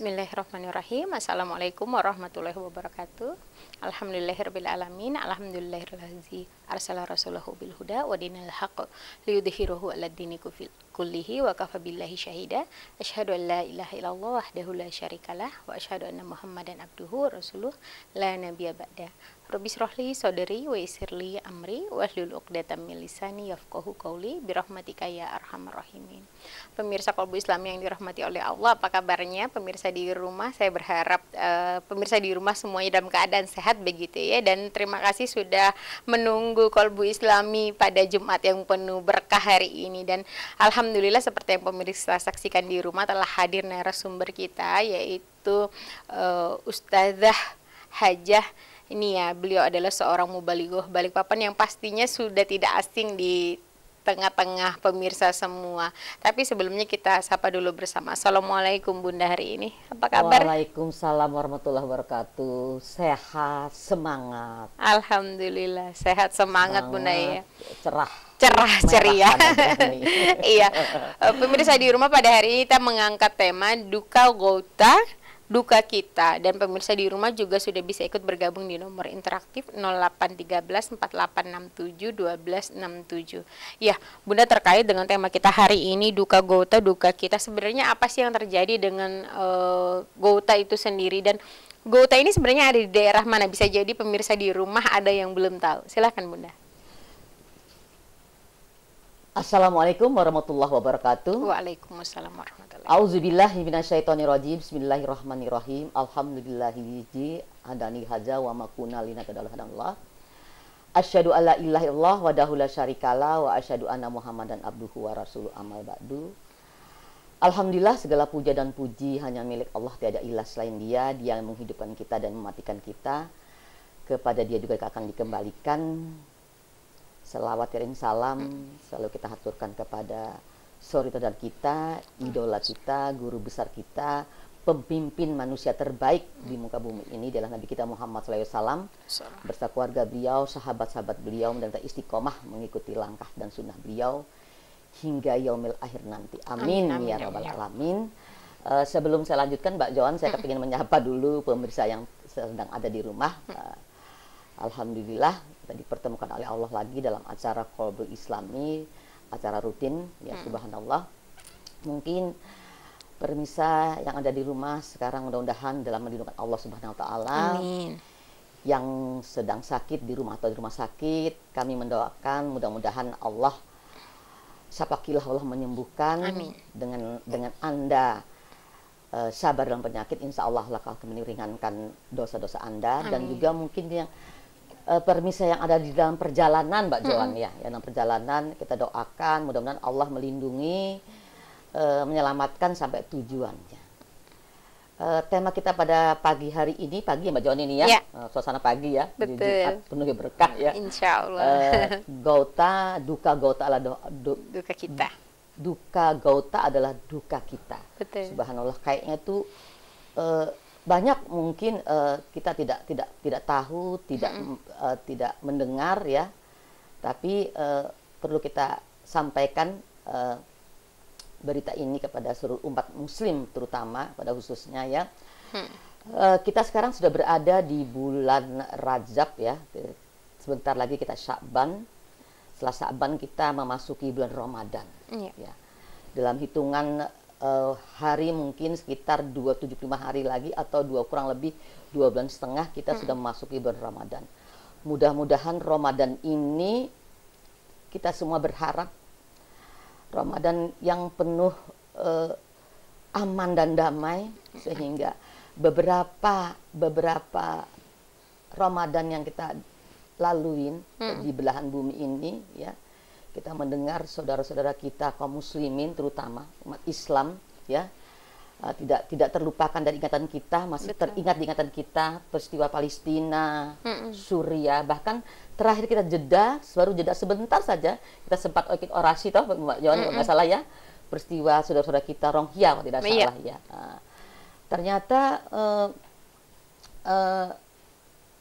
Bismillahirrahmanirrahim. Assalamualaikum warahmatullahi wabarakatuh. Alhamdulillahirabbil alamin. Alhamdulillahirrazi arsala rasulahu bil huda wa dinil haqq liyudhhirahu 'alad dini kullihi wa kafa billahi syahida. Asyhadu an la ilaha illallah wahdahu la syarikalah wa asyhadu anna Muhammadan abduhu rasuluh la nabiyya ba'da. Rabbi Rohli, Saudari Waisirli, amri wahlul uqdatam Milisani, Yafkohu Kauli, birahmatika ya arhamar rahimin. Pemirsa Kolbu Islam yang dirahmati oleh Allah, apa kabarnya pemirsa di rumah? Saya berharap uh, pemirsa di rumah semuanya dalam keadaan sehat begitu ya dan terima kasih sudah menunggu Kolbu Islami pada Jumat yang penuh berkah hari ini dan alhamdulillah seperti yang pemirsa saksikan di rumah telah hadir narasumber kita yaitu uh, Ustazah Hajah ini ya beliau adalah seorang mubaligoh Balikpapan yang pastinya sudah tidak asing di tengah-tengah pemirsa semua. Tapi sebelumnya kita sapa dulu bersama. Assalamualaikum Bunda hari ini. Apa kabar? Waalaikumsalam warahmatullahi wabarakatuh. Sehat, semangat. Alhamdulillah, sehat semangat, semangat Bunda ya. Cerah. Cerah, ceria. iya. Eh, pemirsa di rumah pada hari ini kita mengangkat tema duka gota duka kita dan pemirsa di rumah juga sudah bisa ikut bergabung di nomor interaktif 0813 4867 1267. Ya, Bunda terkait dengan tema kita hari ini duka Gota, duka kita. Sebenarnya apa sih yang terjadi dengan uh, eh, Gota itu sendiri dan Gota ini sebenarnya ada di daerah mana? Bisa jadi pemirsa di rumah ada yang belum tahu. Silahkan Bunda. Assalamualaikum warahmatullahi wabarakatuh. Waalaikumsalam warahmatullahi Auzubillahi minasyaitonirrajim. Bismillahirrahmanirrahim. Alhamdulillahi hadani haja wa makuna lina kadal hadanallah. Asyhadu alla ilaha illallah wa dahula syarikala wa asyhadu anna Muhammadan abduhu wa rasuluh amal ba'du. Alhamdulillah segala puja dan puji hanya milik Allah tiada ilah selain dia Dia yang menghidupkan kita dan mematikan kita Kepada dia juga akan dikembalikan Selawat kirim salam selalu kita haturkan kepada sorry terhadap kita, idola kita, guru besar kita, pemimpin manusia terbaik di muka bumi ini adalah Nabi kita Muhammad SAW Bersama keluarga beliau, sahabat-sahabat beliau dan istiqomah mengikuti langkah dan sunnah beliau hingga yaumil akhir nanti. Amin, amin, ya amin ya rabbal alamin. Uh, sebelum saya lanjutkan, Mbak Joan, saya ingin menyapa dulu pemirsa yang sedang ada di rumah. Uh, Alhamdulillah, kita dipertemukan oleh Allah lagi dalam acara Kolbul Islami acara rutin ya hmm. subhanallah mungkin permisa yang ada di rumah sekarang mudah-mudahan dalam melindungi Allah subhanahu wa taala yang sedang sakit di rumah atau di rumah sakit kami mendoakan mudah-mudahan Allah sapakilah Allah menyembuhkan amin. dengan dengan Anda uh, sabar dalam penyakit insya Allah Allah akan meringankan dosa-dosa Anda Amin. dan juga mungkin yang uh, eh, permisa yang ada di dalam perjalanan Mbak Joan hmm. ya, yang dalam perjalanan kita doakan mudah-mudahan Allah melindungi uh, menyelamatkan sampai tujuannya. Uh, tema kita pada pagi hari ini pagi ya, Mbak Joan ini ya, ya. Uh, suasana pagi ya Betul. penuh berkah ya. Insya Allah. Uh, gauta duka gauta adalah do, do, duka kita. Duka gauta adalah duka kita. Betul. Subhanallah kayaknya tuh uh, banyak mungkin uh, kita tidak tidak tidak tahu, tidak -hmm. uh, tidak mendengar ya. Tapi uh, perlu kita sampaikan uh, berita ini kepada seluruh umat muslim terutama pada khususnya ya. Hmm. Uh, kita sekarang sudah berada di bulan Rajab ya. Sebentar lagi kita Syakban. Setelah Syakban kita memasuki bulan Ramadan. Yeah. Ya. Dalam hitungan uh, hari mungkin sekitar 275 hari lagi atau dua kurang lebih dua bulan setengah kita hmm. sudah memasuki bulan Ramadan. Mudah-mudahan Ramadan ini kita semua berharap Ramadan yang penuh uh, aman dan damai sehingga beberapa beberapa Ramadan yang kita laluin hmm. di belahan bumi ini ya kita mendengar saudara-saudara kita kaum muslimin terutama umat Islam ya uh, tidak tidak terlupakan dari ingatan kita masih Betul. teringat di ingatan kita peristiwa Palestina, mm -mm. Suriah bahkan terakhir kita jeda baru jeda sebentar saja kita sempat orasi toh Mbak Johan mm -mm. nggak salah ya peristiwa saudara-saudara kita Rohingya kalau tidak iya. salah yeah. ya uh, ternyata uh, uh,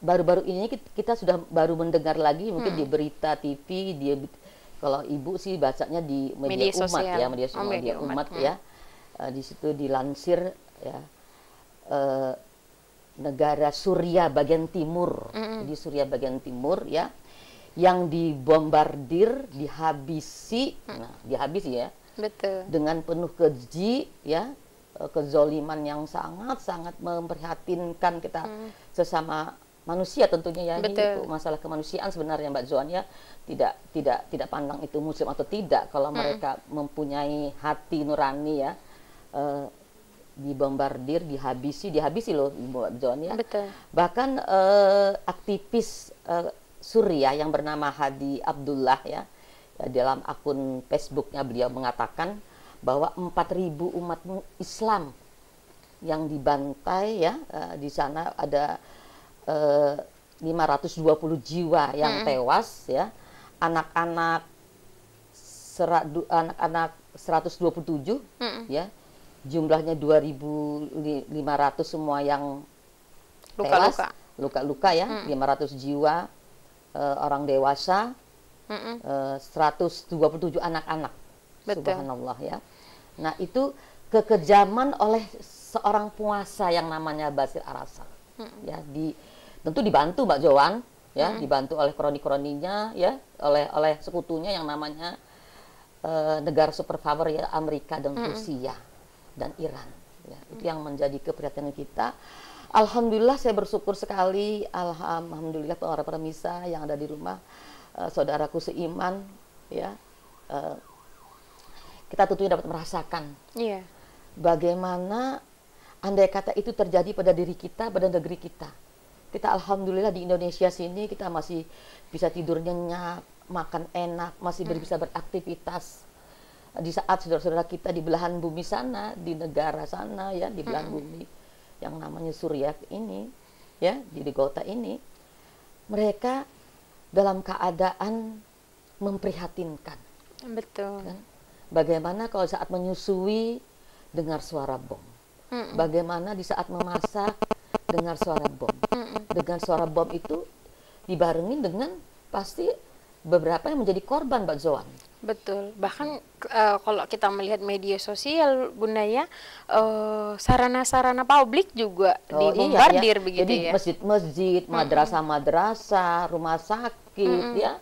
baru-baru ini kita sudah baru mendengar lagi mungkin hmm. di berita TV di kalau ibu sih bacanya di media, media umat ya media sosial oh, media, umat, umat ya uh, di situ dilansir ya uh, negara Suria bagian timur hmm di Suria bagian timur ya yang dibombardir dihabisi mm. nah dihabisi ya betul dengan penuh keji ya eh, kezoliman yang sangat sangat memprihatinkan kita mm. sesama manusia tentunya ya Betul. ini masalah kemanusiaan sebenarnya Mbak Zuan ya tidak tidak tidak pandang itu muslim atau tidak kalau hmm. mereka mempunyai hati nurani ya uh, dibombardir dihabisi dihabisi loh Mbak Zuan ya Betul. bahkan uh, aktivis uh, Suriah yang bernama Hadi Abdullah ya, ya dalam akun Facebooknya beliau mengatakan bahwa 4.000 umat Islam yang dibantai ya di sana ada Eh, dua 520 jiwa yang hmm. tewas ya anak-anak anak-anak 127 hmm. ya jumlahnya 2.500 semua yang tewas luka-luka ya hmm. 500 jiwa eh, orang dewasa hmm. puluh 127 anak-anak subhanallah ya nah itu kekejaman oleh seorang penguasa yang namanya Basir Arasa hmm. ya di tentu dibantu Mbak Joan ya hmm. dibantu oleh kroni-kroninya ya oleh oleh sekutunya yang namanya uh, negara superpower ya Amerika dan hmm. Rusia dan Iran ya hmm. itu yang menjadi keprihatinan kita Alhamdulillah saya bersyukur sekali Alhamdulillah para permisa yang ada di rumah uh, saudaraku seiman ya uh, kita tentunya dapat merasakan yeah. bagaimana andai kata itu terjadi pada diri kita pada negeri kita kita alhamdulillah di Indonesia sini kita masih bisa tidur nyenyak makan enak masih hmm. bisa beraktivitas di saat saudara-saudara kita di belahan bumi sana di negara sana ya di belahan bumi yang namanya Suriah ini ya di kota ini mereka dalam keadaan memprihatinkan betul kan? bagaimana kalau saat menyusui dengar suara bom Hmm. bagaimana di saat memasak dengar suara bom. dengan suara bom itu dibarengin dengan pasti beberapa yang menjadi korban Mbak Zoan. Betul. Bahkan uh, kalau kita melihat media sosial bunda ya eh, sarana-sarana publik juga oh, iya, dibombardir iya, iya. begitu Jadi, ya. masjid-masjid, madrasah-madrasah, rumah sakit mm -hmm. ya.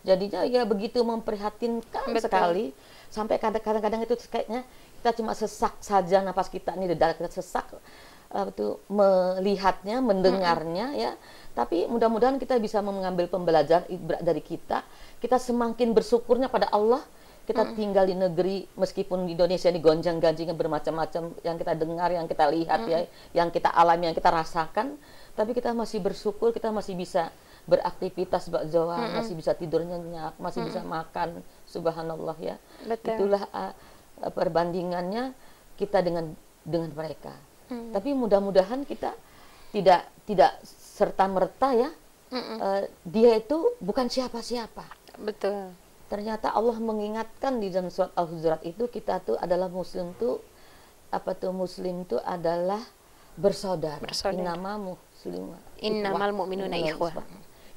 Jadinya ya begitu memprihatinkan Betul. sekali sampai kadang-kadang itu kayaknya kita cuma sesak saja napas kita nih dada kita sesak apa eh, tuh melihatnya, mendengarnya ya. Tapi mudah-mudahan kita bisa mengambil pembelajaran dari kita. Kita semakin bersyukurnya pada Allah. Kita hmm. tinggal di negeri meskipun di Indonesia ini gonjang-ganjingnya bermacam-macam yang kita dengar, yang kita lihat hmm. ya, yang kita alami, yang kita rasakan, tapi kita masih bersyukur, kita masih bisa beraktivitas Mbak Jawa, ah, hmm. masih bisa tidur nyenyak, masih hmm. bisa makan. Subhanallah ya. Betul. Itulah uh, perbandingannya kita dengan dengan mereka. Mm. Tapi mudah-mudahan kita tidak tidak serta merta ya. Mm -mm. Uh, dia itu bukan siapa-siapa. Betul. Ternyata Allah mengingatkan di dalam surat Al-Hujurat itu kita tuh adalah muslim tuh apa tuh muslim tuh adalah bersaudara. bersaudara. Innama muslim. Innamal mu'minuna ikhwah.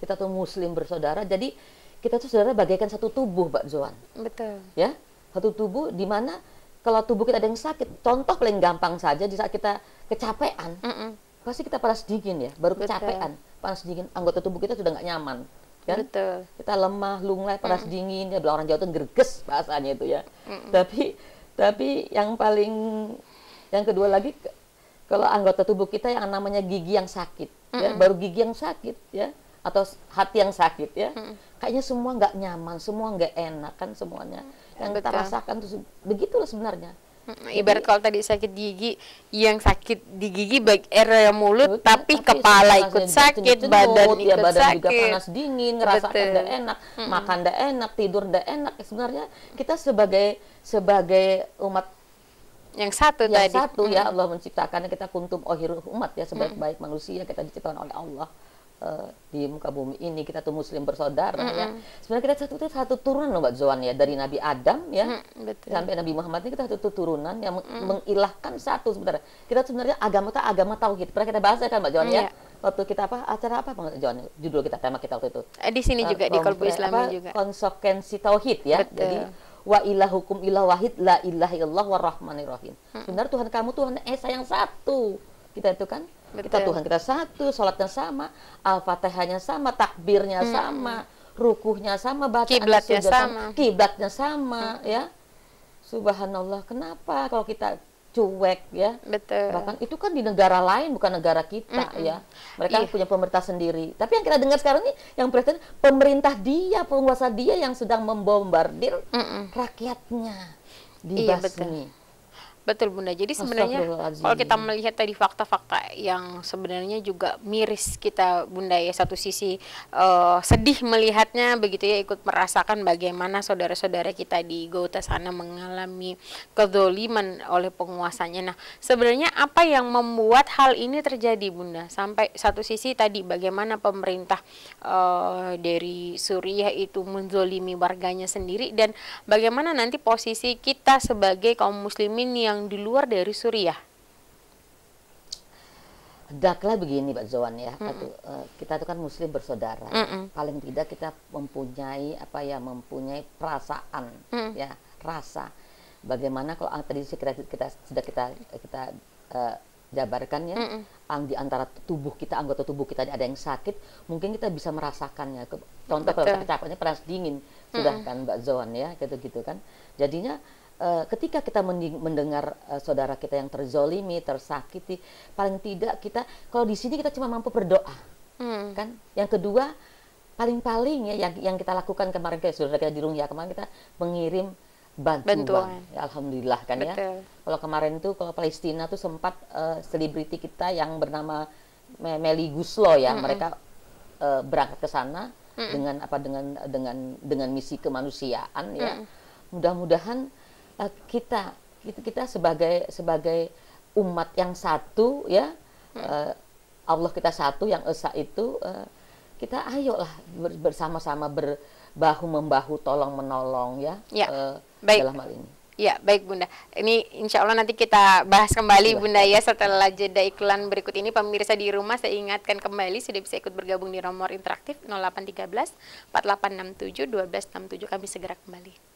Kita tuh muslim bersaudara. Jadi kita tuh saudara bagaikan satu tubuh, Mbak Zuan Betul. Ya, satu tubuh di mana kalau tubuh kita ada yang sakit, contoh paling gampang saja di saat kita kecapean, mm -mm. pasti kita panas dingin ya, baru Betul. kecapean, panas dingin, anggota tubuh kita sudah nggak nyaman, kan? Betul. Kita lemah, lunglai, panas mm -mm. dingin, ya orang jauh itu gerges bahasanya itu ya. Mm -mm. Tapi tapi yang paling yang kedua lagi kalau anggota tubuh kita yang namanya gigi yang sakit, mm -mm. ya baru gigi yang sakit, ya atau hati yang sakit ya, mm -mm. kayaknya semua nggak nyaman, semua nggak enak kan semuanya. Mm -mm yang Betul. kita rasakan tuh begitu loh sebenarnya ibarat kalau tadi sakit gigi yang sakit di gigi baik area mulut betul, tapi, tapi kepala ikut sakit jenuh, badan ikut ya, badan sakit juga panas dingin ngerasa tidak enak mm makan tidak enak tidur tidak enak ya sebenarnya kita sebagai sebagai umat yang satu yang tadi. satu mm ya Allah menciptakan kita kuntum ohirul umat ya sebaik-baik mm manusia kita diciptakan oleh Allah Eh, di muka bumi ini kita tuh muslim bersaudara mm -hmm. ya sebenarnya kita satu satu turunan loh mbak Zoan ya dari Nabi Adam ya mm, betul. sampai Nabi Muhammad ini kita satu turunan yang mm. mengilahkan satu sebenarnya kita sebenarnya agama kita agama tauhid pernah kita bahas ya kan mbak Zoan mm, ya yeah. waktu kita apa acara apa mbak Zoan judul kita tema kita waktu itu eh, di sini eh, juga uh, di kalbu Islam juga konsekuensi tauhid ya betul. jadi wa ilah hukum ilah wahid la ilaha illallah warahmanirrahim. mm. sebenarnya Tuhan kamu Tuhan Esa yang satu kita itu kan Betul. kita Tuhan kita satu sholatnya sama al-fatihahnya sama takbirnya hmm. sama rukuhnya sama bacaannya kiblatnya sama. sama kiblatnya sama hmm. ya subhanallah kenapa kalau kita cuek ya betul bahkan itu kan di negara lain bukan negara kita mm ya mereka yeah. punya pemerintah sendiri tapi yang kita dengar sekarang ini yang presiden pemerintah dia penguasa dia yang sedang membombardir mm rakyatnya di iya, betul. Betul Bunda. Jadi sebenarnya kalau kita melihat tadi fakta-fakta yang sebenarnya juga miris kita Bunda ya satu sisi uh, sedih melihatnya begitu ya ikut merasakan bagaimana saudara-saudara kita di Gota sana mengalami kezoliman oleh penguasanya. Nah, sebenarnya apa yang membuat hal ini terjadi Bunda? Sampai satu sisi tadi bagaimana pemerintah uh, dari Suriah itu menzolimi warganya sendiri dan bagaimana nanti posisi kita sebagai kaum muslimin yang yang di luar dari Suriah? Daklah begini Pak Zawan ya, mm -mm. kita itu kan Muslim bersaudara, mm -mm. paling tidak kita mempunyai apa ya, mempunyai perasaan mm. ya, rasa. Bagaimana kalau ah, tadi kita, kita sudah kita kita uh, jabarkan ya, mm -mm. di antara tubuh kita anggota tubuh kita ada yang sakit, mungkin kita bisa merasakannya. Contoh Betul. kalau kita capeknya panas dingin, sudah mm -mm. kan Mbak Zawan ya, gitu gitu kan. Jadinya Eh, ketika kita mendengar eh, saudara kita yang terzolimi, tersakiti, paling tidak kita kalau di sini kita cuma mampu berdoa, hmm. kan? Yang kedua paling-paling ya yang yang kita lakukan kemarin kayak saudara kita di Rungya kemarin kita mengirim bantuan, Ya, alhamdulillah kan ya. Betul. ya. Kalau kemarin tuh kalau Palestina tuh sempat uh, selebriti kita yang bernama Meli Guslo ya, -hmm. mereka uh, berangkat ke sana -hmm. dengan apa dengan dengan dengan misi kemanusiaan ya. -hmm. Mudah-mudahan Eh, kita gitu, kita sebagai sebagai umat yang satu ya uh, Allah kita satu yang esa itu uh, kita ayolah bersama-sama berbahu membahu tolong menolong ya, ya. Uh, baik. dalam hal ini. Ya, baik Bunda. Ini insya Allah nanti kita bahas kembali iya. Bunda ya setelah jeda iklan berikut ini. Pemirsa di rumah saya ingatkan kembali sudah bisa ikut bergabung di nomor interaktif 0813 4867 1267. Kami segera kembali.